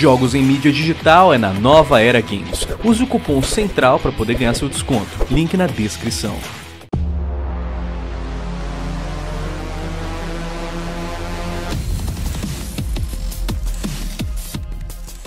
Jogos em mídia digital é na Nova Era Games. Use o cupom CENTRAL para poder ganhar seu desconto. Link na descrição.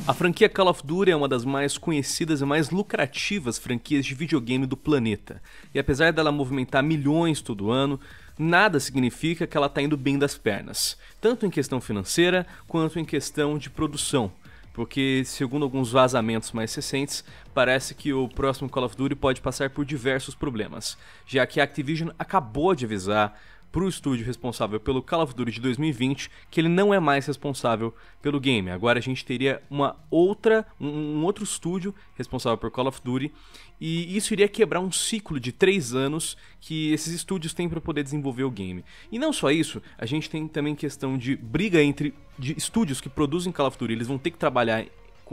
A franquia Call of Duty é uma das mais conhecidas e mais lucrativas franquias de videogame do planeta. E apesar dela movimentar milhões todo ano, nada significa que ela está indo bem das pernas, tanto em questão financeira quanto em questão de produção porque, segundo alguns vazamentos mais recentes, parece que o próximo Call of Duty pode passar por diversos problemas, já que a Activision acabou de avisar para o estúdio responsável pelo Call of Duty de 2020 que ele não é mais responsável pelo game. Agora a gente teria uma outra, um, um outro estúdio responsável por Call of Duty e isso iria quebrar um ciclo de três anos que esses estúdios têm para poder desenvolver o game. E não só isso, a gente tem também questão de briga entre de estúdios que produzem Call of Duty, eles vão ter que trabalhar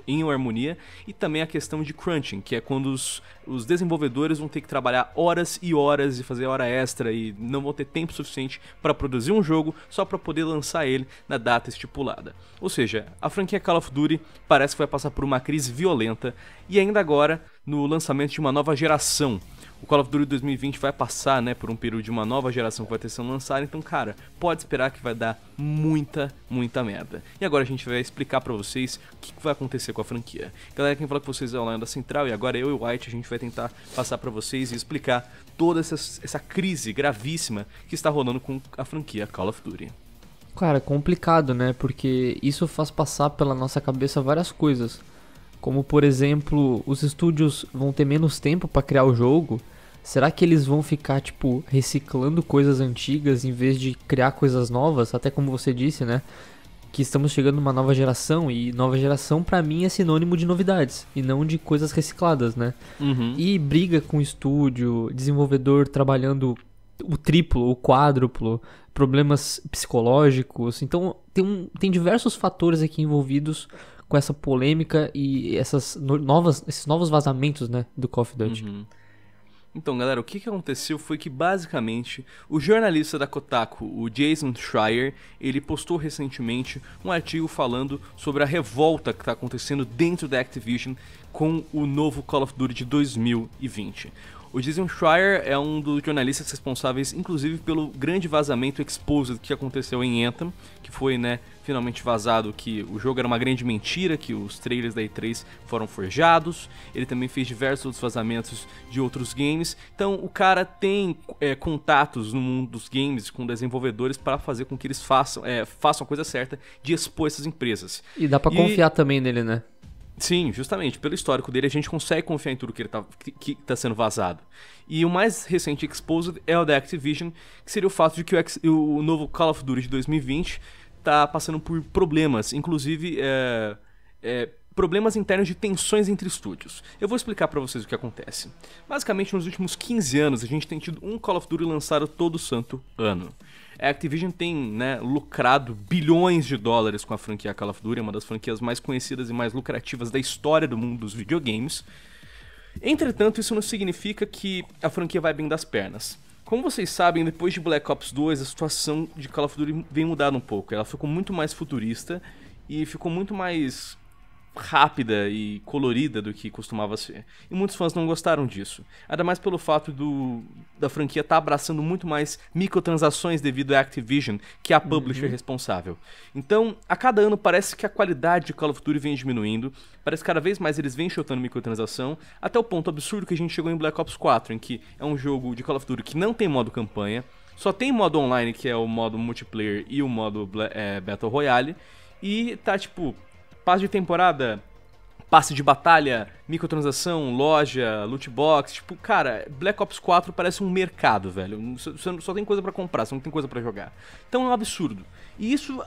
em harmonia e também a questão de crunching, que é quando os os desenvolvedores vão ter que trabalhar horas e horas e fazer hora extra e não vão ter tempo suficiente para produzir um jogo só para poder lançar ele na data estipulada. Ou seja, a franquia Call of Duty parece que vai passar por uma crise violenta e ainda agora no lançamento de uma nova geração. O Call of Duty 2020 vai passar, né, por um período de uma nova geração que vai ter sendo lançada, então, cara, pode esperar que vai dar muita, muita merda. E agora a gente vai explicar para vocês o que vai acontecer com a franquia. Galera, quem fala com vocês é o Lion da Central e agora eu e o White a gente vai vai tentar passar para vocês e explicar toda essa, essa crise gravíssima que está rolando com a franquia Call of Duty. Cara, complicado, né? Porque isso faz passar pela nossa cabeça várias coisas. Como, por exemplo, os estúdios vão ter menos tempo para criar o jogo. Será que eles vão ficar, tipo, reciclando coisas antigas em vez de criar coisas novas? Até como você disse, né? que estamos chegando numa nova geração e nova geração para mim é sinônimo de novidades e não de coisas recicladas, né? Uhum. E briga com estúdio, desenvolvedor trabalhando o triplo, o quádruplo, problemas psicológicos. Então tem, um, tem diversos fatores aqui envolvidos com essa polêmica e essas no, novas, esses novos vazamentos, né, do Call of Duty. Uhum. Então, galera, o que, aconteceu foi que basicamente o jornalista da Kotaku, o Jason Schreier, ele postou recentemente um artigo falando sobre a revolta que está acontecendo dentro da Activision com o novo Call of Duty de 2020. O Jason Schreier é um dos jornalistas responsáveis, inclusive, pelo grande vazamento exposed que aconteceu em Anthem, que foi, né, finalmente vazado que o jogo era uma grande mentira, que os trailers da E3 foram forjados. Ele também fez diversos outros vazamentos de outros games. Então, o cara tem é, contatos no mundo dos games com desenvolvedores para fazer com que eles façam, é, façam a coisa certa de expor essas empresas. E dá para e... confiar também nele, né? Sim, justamente. Pelo histórico dele, a gente consegue confiar em tudo que ele tá, que, que tá sendo vazado. E o mais recente exposed é o da Activision, que seria o fato de que o, o novo Call of Duty de 2020 tá passando por problemas, inclusive é, é, problemas internos de tensões entre estúdios. Eu vou explicar para vocês o que acontece. Basicamente, nos últimos 15 anos, a gente tem tido um Call of Duty lançado todo santo ano. A Activision tem né, lucrado bilhões de dólares com a franquia Call of Duty, é uma das franquias mais conhecidas e mais lucrativas da história do mundo dos videogames. Entretanto, isso não significa que a franquia vai bem das pernas. Como vocês sabem, depois de Black Ops 2, a situação de Call of Duty vem mudando um pouco. Ela ficou muito mais futurista e ficou muito mais rápida e colorida do que costumava ser. E muitos fãs não gostaram disso. Ainda mais pelo fato do, da franquia estar tá abraçando muito mais microtransações devido à Activision, que é a publisher uhum. responsável. Então, a cada ano parece que a qualidade de Call of Duty vem diminuindo, parece que cada vez mais eles vêm chutando microtransação, até o ponto absurdo que a gente chegou em Black Ops 4, em que é um jogo de Call of Duty que não tem modo campanha, só tem modo online, que é o modo multiplayer e o modo é, Battle Royale, e tá tipo passe de temporada, passe de batalha, microtransação, loja, loot box. Tipo, cara, Black Ops 4 parece um mercado, velho. Você só tem coisa para comprar, você não tem coisa para jogar. Então é um absurdo. E isso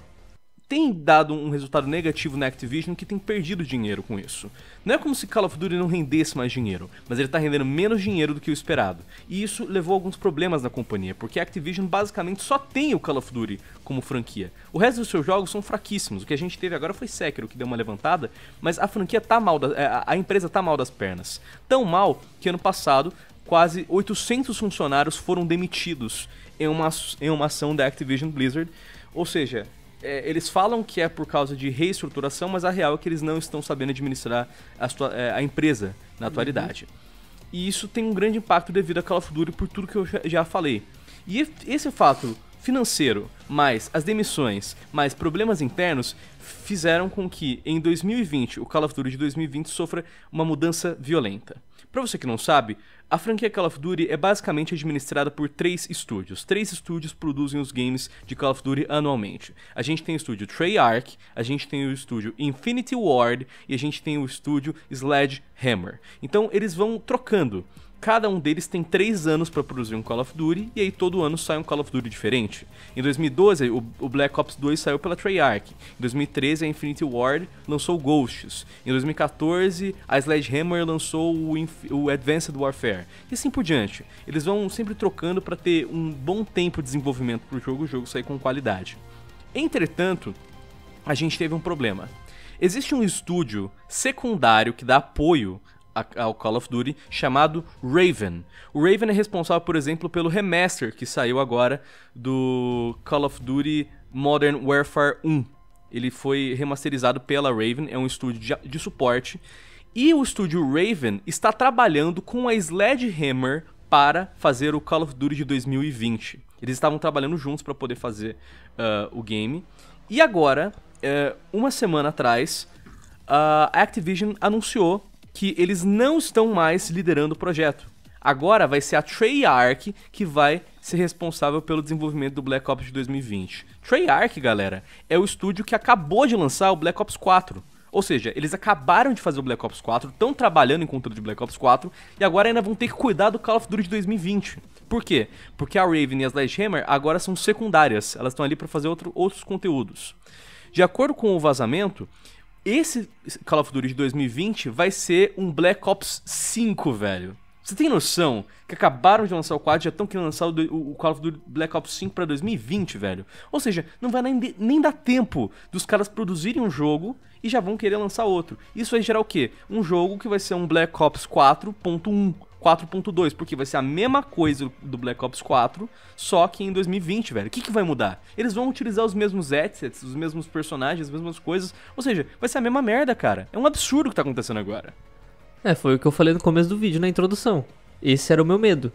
tem dado um resultado negativo na Activision que tem perdido dinheiro com isso. Não é como se Call of Duty não rendesse mais dinheiro, mas ele está rendendo menos dinheiro do que o esperado. E isso levou a alguns problemas na companhia, porque a Activision basicamente só tem o Call of Duty como franquia. O resto dos seus jogos são fraquíssimos. O que a gente teve agora foi Sekiro, que deu uma levantada, mas a franquia tá mal, da, é, a empresa tá mal das pernas. Tão mal que ano passado quase 800 funcionários foram demitidos em uma, em uma ação da Activision Blizzard. Ou seja, é, eles falam que é por causa de reestruturação, mas a real é que eles não estão sabendo administrar a, sua, é, a empresa na atualidade. Uhum. E isso tem um grande impacto devido àquela Call of Duty por tudo que eu já, já falei. E esse fato financeiro, mais as demissões, mais problemas internos, fizeram com que em 2020 o Call of Duty de 2020 sofra uma mudança violenta. Para você que não sabe, a franquia Call of Duty é basicamente administrada por três estúdios. Três estúdios produzem os games de Call of Duty anualmente. A gente tem o estúdio Treyarch, a gente tem o estúdio Infinity Ward e a gente tem o estúdio Sledgehammer. Então eles vão trocando Cada um deles tem 3 anos para produzir um Call of Duty, e aí todo ano sai um Call of Duty diferente. Em 2012, o, Black Ops 2 saiu pela Treyarch. Em 2013, a Infinity Ward lançou Ghosts. Em 2014, a Sledgehammer lançou o, o Advanced Warfare. E assim por diante. Eles vão sempre trocando para ter um bom tempo de desenvolvimento para o jogo, o jogo sair com qualidade. Entretanto, a gente teve um problema. Existe um estúdio secundário que dá apoio ao Call of Duty chamado Raven. O Raven é responsável, por exemplo, pelo remaster que saiu agora do Call of Duty Modern Warfare 1. Ele foi remasterizado pela Raven, é um estúdio de, de suporte. E o estúdio Raven está trabalhando com a Sledgehammer para fazer o Call of Duty de 2020. Eles estavam trabalhando juntos para poder fazer uh, o game. E agora, uh, uma semana atrás, uh, a Activision anunciou que eles não estão mais liderando o projeto. Agora vai ser a Treyarch que vai ser responsável pelo desenvolvimento do Black Ops de 2020. Treyarch, galera, é o estúdio que acabou de lançar o Black Ops 4. Ou seja, eles acabaram de fazer o Black Ops 4, estão trabalhando em conteúdo de Black Ops 4 e agora ainda vão ter que cuidar do Call of Duty de 2020. Por quê? Porque a Raven e a Sledgehammer agora são secundárias, elas estão ali para fazer outro, outros conteúdos. De acordo com o vazamento, esse Call of Duty de 2020 vai ser um Black Ops 5, velho. Você tem noção que acabaram de lançar o 4 já estão querendo lançar o, o, Call of Duty Black Ops 5 para 2020, velho? Ou seja, não vai nem, nem dar tempo dos caras produzirem um jogo e já vão querer lançar outro. Isso vai gerar o quê? Um jogo que vai ser um Black Ops 4.1 4.2, porque vai ser a mesma coisa do Black Ops 4, só que em 2020, velho. O que, que vai mudar? Eles vão utilizar os mesmos assets, os mesmos personagens, as mesmas coisas. Ou seja, vai ser a mesma merda, cara. É um absurdo o que tá acontecendo agora. É, foi o que eu falei no começo do vídeo, na introdução. Esse era o meu medo.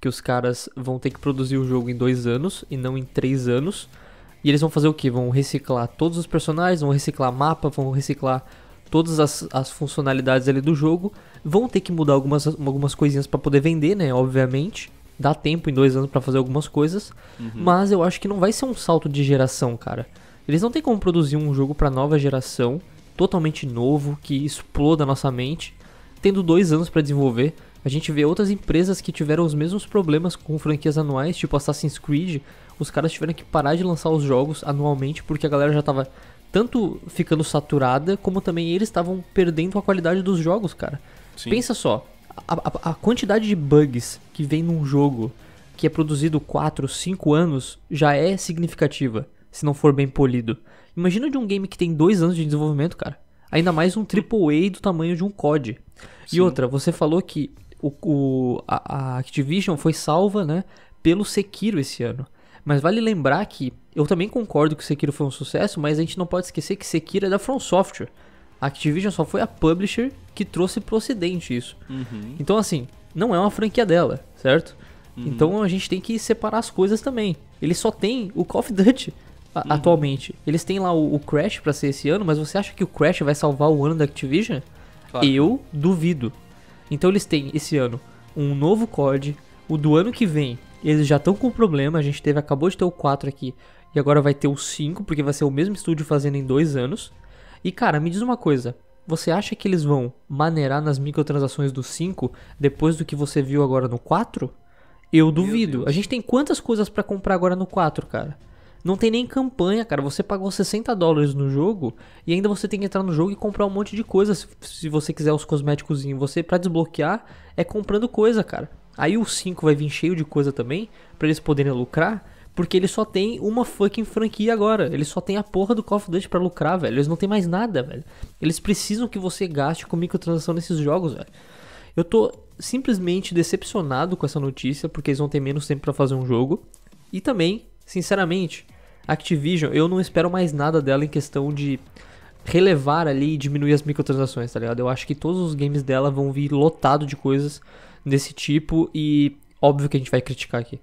Que os caras vão ter que produzir o jogo em dois anos e não em três anos. E eles vão fazer o que? Vão reciclar todos os personagens, vão reciclar mapa, vão reciclar todas as, as funcionalidades ali do jogo. Vão ter que mudar algumas, algumas coisinhas para poder vender, né? Obviamente. Dá tempo em dois anos para fazer algumas coisas. Uhum. Mas eu acho que não vai ser um salto de geração, cara. Eles não têm como produzir um jogo para nova geração, totalmente novo, que exploda a nossa mente, tendo dois anos para desenvolver. A gente vê outras empresas que tiveram os mesmos problemas com franquias anuais, tipo Assassin's Creed. Os caras tiveram que parar de lançar os jogos anualmente porque a galera já tava tanto ficando saturada, como também eles estavam perdendo a qualidade dos jogos, cara. Sim. Pensa só, a, a, a, quantidade de bugs que vem num jogo que é produzido 4, 5 anos já é significativa, se não for bem polido. Imagina de um game que tem 2 anos de desenvolvimento, cara. Ainda mais um AAA do tamanho de um COD. Sim. E outra, você falou que o, o a, a Activision foi salva, né, pelo Sekiro esse ano. Mas vale lembrar que eu também concordo que Sekiro foi um sucesso, mas a gente não pode esquecer que Sekiro é da From Software. A Activision só foi a publisher que trouxe pro ocidente isso. Uhum. Então, assim, não é uma franquia dela, certo? Uhum. Então a gente tem que separar as coisas também. Ele só tem o Call of Duty uhum. atualmente. Eles têm lá o, o Crash para ser esse ano, mas você acha que o Crash vai salvar o ano da Activision? Claro. Eu duvido. Então eles têm esse ano um novo COD, o do ano que vem eles já estão com problema, a gente teve, acabou de ter o 4 aqui e agora vai ter o 5, porque vai ser o mesmo estúdio fazendo em dois anos. E cara, me diz uma coisa, você acha que eles vão maneirar nas microtransações do 5 depois do que você viu agora no 4? Eu duvido. A gente tem quantas coisas para comprar agora no 4, cara? Não tem nem campanha, cara. Você pagou 60 dólares no jogo e ainda você tem que entrar no jogo e comprar um monte de coisa se, você quiser os cosméticos. Você, para desbloquear, é comprando coisa, cara. Aí o 5 vai vir cheio de coisa também, para eles poderem lucrar, porque ele só tem uma fucking franquia agora. Ele só tem a porra do Call of Duty pra lucrar, velho. Eles não tem mais nada, velho. Eles precisam que você gaste com microtransação nesses jogos, velho. Eu tô simplesmente decepcionado com essa notícia, porque eles vão ter menos tempo para fazer um jogo. E também, sinceramente, Activision, eu não espero mais nada dela em questão de relevar ali e diminuir as microtransações, tá ligado? Eu acho que todos os games dela vão vir lotado de coisas desse tipo e óbvio que a gente vai criticar aqui.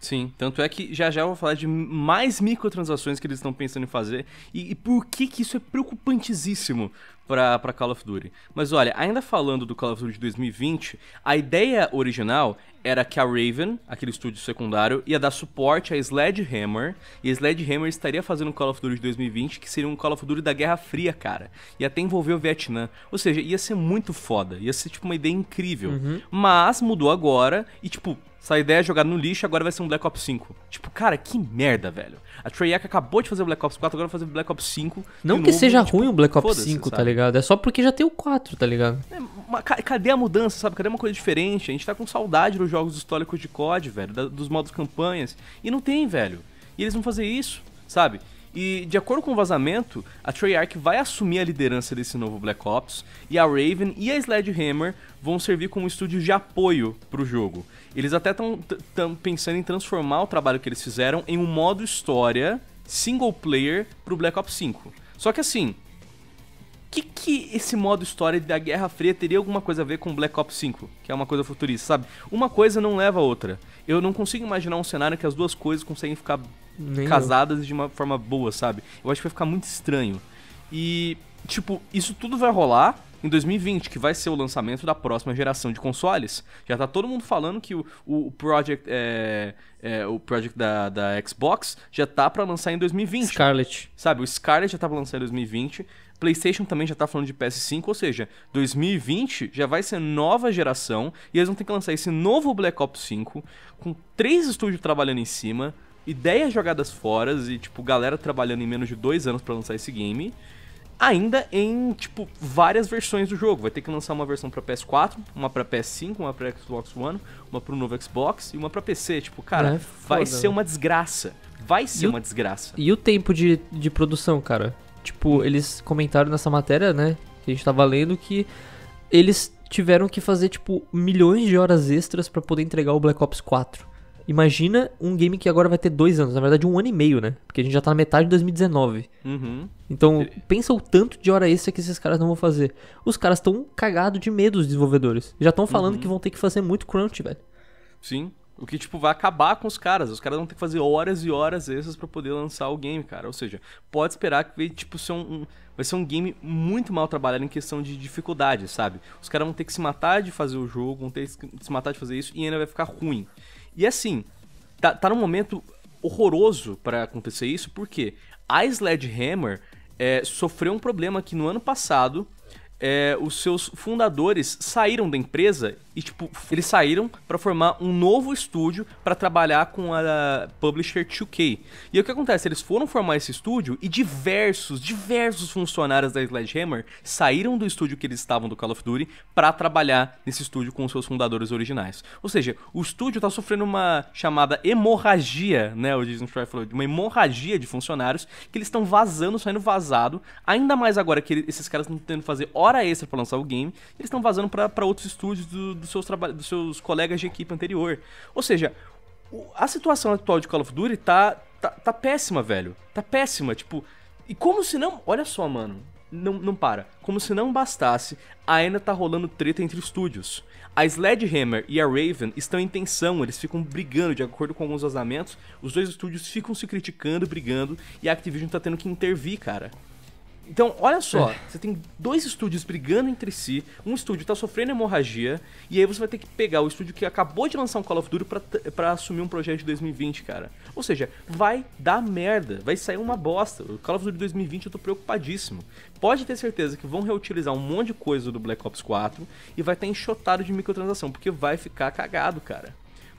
Sim, tanto é que já já eu vou falar de mais microtransações que eles estão pensando em fazer e, e por que, que isso é preocupantíssimo para Call of Duty. Mas olha, ainda falando do Call of Duty 2020, a ideia original era que a Raven, aquele estúdio secundário, ia dar suporte a Sledgehammer, e a Sledgehammer estaria fazendo um Call of Duty 2020, que seria um Call of Duty da Guerra Fria, cara. E até envolver o Vietnã. Ou seja, ia ser muito foda, ia ser tipo uma ideia incrível. Uhum. Mas mudou agora e tipo essa ideia é jogar no lixo, agora vai ser um Black Ops 5. Tipo, cara, que merda, velho. A Treyarch acabou de fazer o Black Ops 4, agora vai fazer o Black Ops 5. Não que novo, seja tipo, ruim o Black Ops 5, tá sabe? tá ligado? É só porque já tem o 4, tá ligado? É, uma, cadê a mudança, sabe? Cadê uma coisa diferente? A gente tá com saudade dos jogos históricos de COD, velho, da, dos modos campanhas. E não tem, velho. E eles vão fazer isso, sabe? E de acordo com o vazamento, a Treyarch vai assumir a liderança desse novo Black Ops e a Raven e a Sledgehammer vão servir como estúdio de apoio para o jogo. Eles até estão pensando em transformar o trabalho que eles fizeram em um modo história single player para o Black Ops 5. Só que assim, que que esse modo história da Guerra Fria teria alguma coisa a ver com Black Ops 5, que é uma coisa futurista, sabe? Uma coisa não leva a outra. Eu não consigo imaginar um cenário que as duas coisas conseguem ficar nem casadas eu. de uma forma boa, sabe? Eu acho que vai ficar muito estranho. E, tipo, isso tudo vai rolar em 2020, que vai ser o lançamento da próxima geração de consoles. Já tá todo mundo falando que o, o, Project, é, é, o Project da, da Xbox já tá para lançar em 2020. Scarlet. Sabe, o Scarlet já tá pra lançar em 2020. PlayStation também já tá falando de PS5, ou seja, 2020 já vai ser nova geração e eles vão ter que lançar esse novo Black Ops 5 com três estúdios trabalhando em cima ideias jogadas fora e, tipo, galera trabalhando em menos de dois anos para lançar esse game. Ainda em, tipo, várias versões do jogo. Vai ter que lançar uma versão para PS4, uma para PS5, uma para Xbox One, uma pro novo Xbox e uma para PC. Tipo, cara, é, vai ser né? uma desgraça. Vai ser e uma o... desgraça. E o tempo de, de produção, cara? Tipo, eles comentaram nessa matéria, né? Que a gente tava lendo que eles tiveram que fazer, tipo, milhões de horas extras para poder entregar o Black Ops 4. Imagina um game que agora vai ter dois anos, na verdade um ano e meio, né? Porque a gente já tá na metade de 2019. Uhum. Então, pensa o tanto de hora extra que esses caras não vão fazer. Os caras estão cagados de medo dos desenvolvedores. Já estão falando uhum. que vão ter que fazer muito crunch, velho. Sim. O que, tipo, vai acabar com os caras. Os caras vão ter que fazer horas e horas extras para poder lançar o game, cara. Ou seja, pode esperar que vai, tipo, ser um, um, vai ser um game muito mal trabalhado em questão de dificuldade, sabe? Os caras vão ter que se matar de fazer o jogo, vão ter que se matar de fazer isso e ainda vai ficar ruim. E assim, tá, tá num momento horroroso para acontecer isso, porque a Sledgehammer é, sofreu um problema que no ano passado é, os seus fundadores saíram da empresa e tipo, eles saíram para formar um novo estúdio para trabalhar com a publisher 2K. E o que acontece? Eles foram formar esse estúdio e diversos, diversos funcionários da Sledgehammer saíram do estúdio que eles estavam do Call of Duty para trabalhar nesse estúdio com os seus fundadores originais. Ou seja, o estúdio tá sofrendo uma chamada hemorragia, né? O Disney Strike falou, de uma hemorragia de funcionários que eles estão vazando, saindo vazado, ainda mais agora que esses caras estão tentando fazer hora extra para lançar o game, eles estão vazando para outros estúdios do dos seus, dos seus colegas de equipe anterior. Ou seja, a situação atual de Call of Duty tá, tá, tá péssima, velho. Tá péssima, tipo. E como se não. Olha só, mano. Não, não para. Como se não bastasse, ainda tá rolando treta entre estúdios. A Sledgehammer e a Raven estão em tensão, eles ficam brigando, de acordo com alguns vazamentos. Os dois estúdios ficam se criticando, brigando, e a Activision tá tendo que intervir, cara. Então, olha só, é. você tem dois estúdios brigando entre si, um estúdio tá sofrendo hemorragia, e aí você vai ter que pegar o estúdio que acabou de lançar um Call of Duty pra, pra assumir um projeto de 2020, cara. Ou seja, vai dar merda, vai sair uma bosta. O Call of Duty 2020 eu tô preocupadíssimo. Pode ter certeza que vão reutilizar um monte de coisa do Black Ops 4 e vai estar tá enxotado de microtransação, porque vai ficar cagado, cara.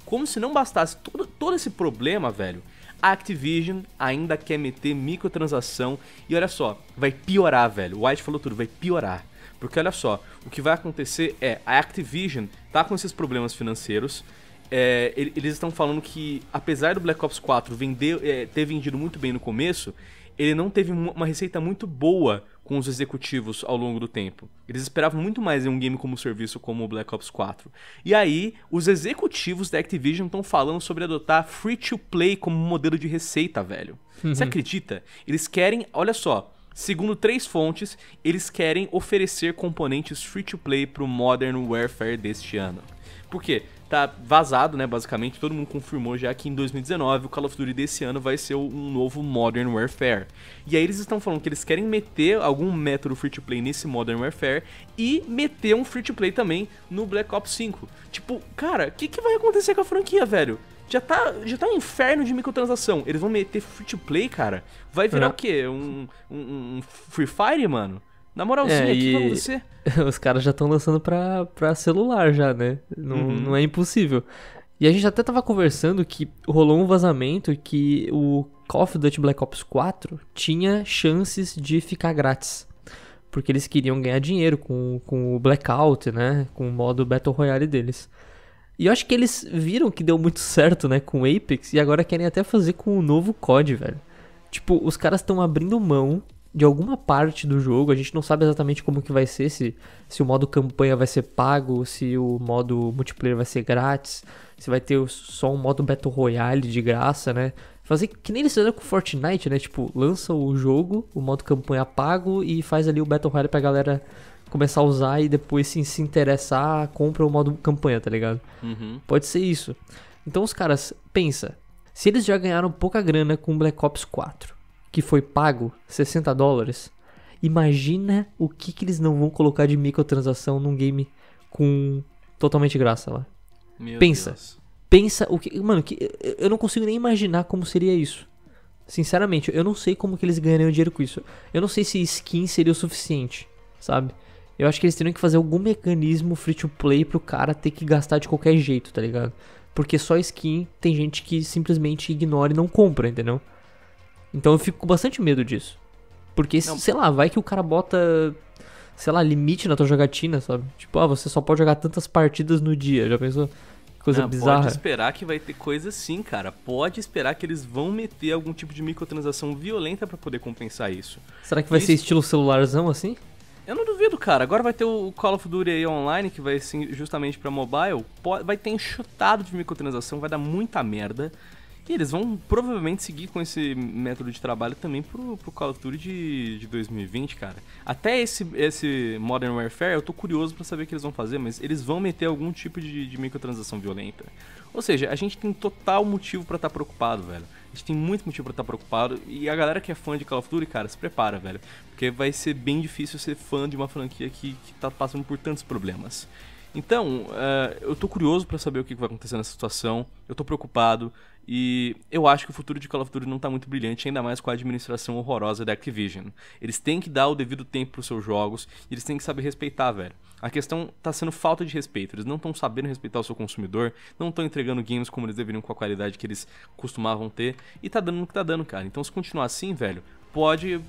Como se não bastasse todo, todo esse problema, velho, a Activision ainda quer meter microtransação e olha só, vai piorar, velho. O White falou tudo, vai piorar. Porque olha só, o que vai acontecer é a Activision tá com esses problemas financeiros. É, eles estão falando que, apesar do Black Ops 4 vender, é, ter vendido muito bem no começo, ele não teve uma receita muito boa com os executivos ao longo do tempo. Eles esperavam muito mais em um game como serviço como o Black Ops 4. E aí, os executivos da Activision estão falando sobre adotar free to play como modelo de receita, velho. Uhum. Você acredita? Eles querem, olha só, Segundo três fontes, eles querem oferecer componentes free to play para o Modern Warfare deste ano. Por quê? tá vazado, né? Basicamente, todo mundo confirmou já que em 2019 o Call of Duty desse ano vai ser um novo Modern Warfare. E aí eles estão falando que eles querem meter algum método free to play nesse Modern Warfare e meter um free to play também no Black Ops 5. Tipo, cara, o que, que vai acontecer com a franquia, velho? Já tá, já tá um inferno de microtransação. Eles vão meter free to play, cara? Vai virar é. o quê? Um, um, um Free Fire, mano? Na moralzinha, é, aqui pra você. Os caras já estão lançando pra, pra celular já, né? Não, uhum. não é impossível. E a gente até tava conversando que rolou um vazamento que o Call of Duty Black Ops 4 tinha chances de ficar grátis. Porque eles queriam ganhar dinheiro com, com o Blackout, né? Com o modo Battle Royale deles. E eu acho que eles viram que deu muito certo, né? Com o Apex. E agora querem até fazer com o novo COD, velho. Tipo, os caras estão abrindo mão de alguma parte do jogo. A gente não sabe exatamente como que vai ser, se, se o modo campanha vai ser pago, se o modo multiplayer vai ser grátis, se vai ter só um modo Battle Royale de graça, né? Fazer que nem eles fizeram com Fortnite, né? Tipo, lança o jogo, o modo campanha pago e faz ali o Battle Royale pra galera começar a usar e depois se, se interessar, compra o modo campanha, tá ligado? Uhum. Pode ser isso. Então os caras, pensa, se eles já ganharam pouca grana com Black Ops 4, que foi pago 60 dólares, imagina o que, que eles não vão colocar de microtransação num game com totalmente graça lá. Meu pensa. Deus. Pensa o que. Mano, que, eu não consigo nem imaginar como seria isso. Sinceramente, eu não sei como que eles ganhariam dinheiro com isso. Eu não sei se skin seria o suficiente, sabe? Eu acho que eles teriam que fazer algum mecanismo free to play pro cara ter que gastar de qualquer jeito, tá ligado? Porque só skin tem gente que simplesmente ignora e não compra, entendeu? Então eu fico com bastante medo disso. Porque, não. sei lá, vai que o cara bota, sei lá, limite na tua jogatina, sabe? Tipo, ah, você só pode jogar tantas partidas no dia, já pensou? Coisa não, bizarra. Pode esperar que vai ter coisa sim, cara. Pode esperar que eles vão meter algum tipo de microtransação violenta para poder compensar isso. Será que vai isso... ser estilo celularzão assim? Eu não duvido, cara. Agora vai ter o Call of Duty aí online, que vai ser justamente para mobile. Vai ter enxotado de microtransação, vai dar muita merda. E eles vão provavelmente seguir com esse método de trabalho também pro, pro Call of Duty de, de 2020, cara. Até esse, esse Modern Warfare, eu tô curioso para saber o que eles vão fazer, mas eles vão meter algum tipo de, de microtransação violenta. Ou seja, a gente tem total motivo para estar tá preocupado, velho. A gente tem muito motivo para estar tá preocupado. E a galera que é fã de Call of Duty, cara, se prepara, velho. Porque vai ser bem difícil ser fã de uma franquia que, que tá passando por tantos problemas. Então, uh, eu tô curioso para saber o que vai acontecer nessa situação, eu tô preocupado e eu acho que o futuro de Call of Duty não tá muito brilhante, ainda mais com a administração horrorosa da Activision. Eles têm que dar o devido tempo pros seus jogos e eles têm que saber respeitar, velho. A questão tá sendo falta de respeito, eles não estão sabendo respeitar o seu consumidor, não estão entregando games como eles deveriam com a qualidade que eles costumavam ter e tá dando o que tá dando, cara. Então, se continuar assim, velho, pode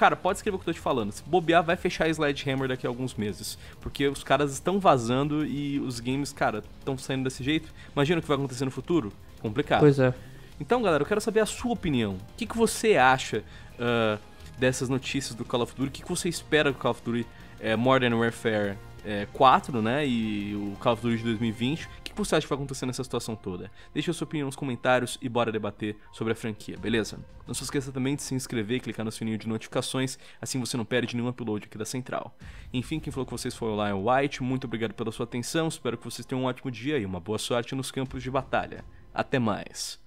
cara, pode escrever o que eu tô te falando. Se bobear, vai fechar Sledgehammer daqui a alguns meses. Porque os caras estão vazando e os games, cara, estão saindo desse jeito. Imagina o que vai acontecer no futuro? Complicado. Pois é. Então, galera, eu quero saber a sua opinião. O que, que você acha uh, dessas notícias do Call of Duty? O que, que você espera do Call of Duty eh, Modern Warfare é, eh, 4, né? E o Call of Duty de 2020 por você acha que vai acontecer nessa situação toda? Deixe a sua opinião nos comentários e bora debater sobre a franquia, beleza? Não se esqueça também de se inscrever e clicar no sininho de notificações, assim você não perde nenhum upload aqui da Central. Enfim, quem falou com vocês foi o Lion White, muito obrigado pela sua atenção, espero que vocês tenham um ótimo dia e uma boa sorte nos campos de batalha. Até mais!